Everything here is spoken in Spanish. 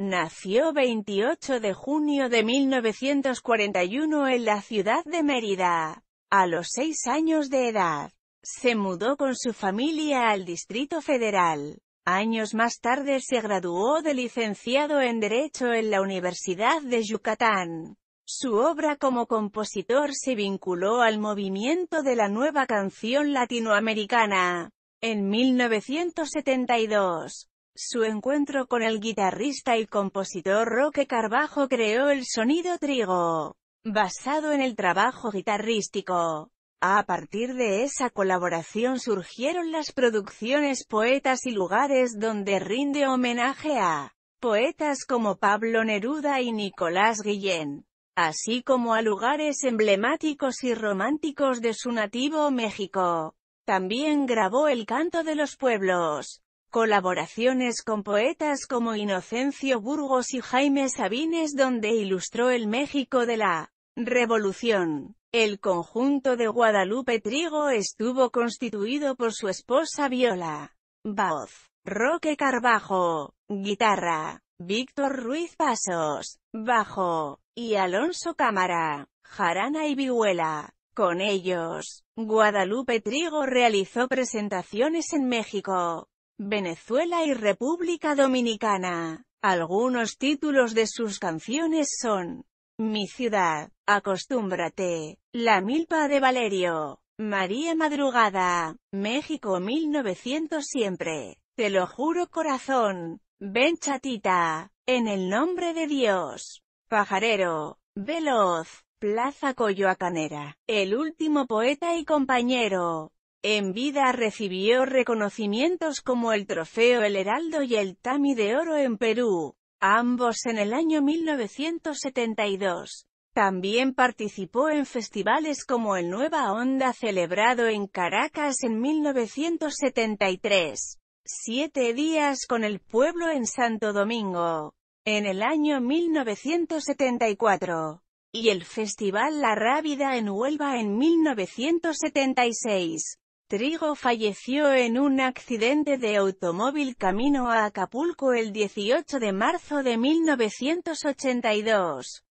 Nació 28 de junio de 1941 en la ciudad de Mérida. A los seis años de edad, se mudó con su familia al Distrito Federal. Años más tarde se graduó de licenciado en Derecho en la Universidad de Yucatán. Su obra como compositor se vinculó al movimiento de la nueva canción latinoamericana. En 1972, su encuentro con el guitarrista y compositor Roque Carbajo creó el sonido Trigo, basado en el trabajo guitarrístico. A partir de esa colaboración surgieron las producciones Poetas y Lugares donde rinde homenaje a poetas como Pablo Neruda y Nicolás Guillén, así como a lugares emblemáticos y románticos de su nativo México. También grabó El Canto de los Pueblos, Colaboraciones con poetas como Inocencio Burgos y Jaime Sabines donde ilustró el México de la Revolución. El conjunto de Guadalupe Trigo estuvo constituido por su esposa Viola. voz; Roque Carbajo. Guitarra. Víctor Ruiz Pasos. Bajo. Y Alonso Cámara. Jarana y Vihuela. Con ellos, Guadalupe Trigo realizó presentaciones en México, Venezuela y República Dominicana. Algunos títulos de sus canciones son Mi ciudad, Acostúmbrate, La milpa de Valerio, María Madrugada, México 1900 siempre, Te lo juro corazón, Ven chatita, En el nombre de Dios, Pajarero, Veloz, Plaza Coyoacanera, El último poeta y compañero, en vida recibió reconocimientos como el Trofeo El Heraldo y el Tami de Oro en Perú, ambos en el año 1972. También participó en festivales como el Nueva Onda celebrado en Caracas en 1973, Siete Días con el Pueblo en Santo Domingo, en el año 1974, y el Festival La Rábida en Huelva en 1976. Trigo falleció en un accidente de automóvil camino a Acapulco el 18 de marzo de 1982.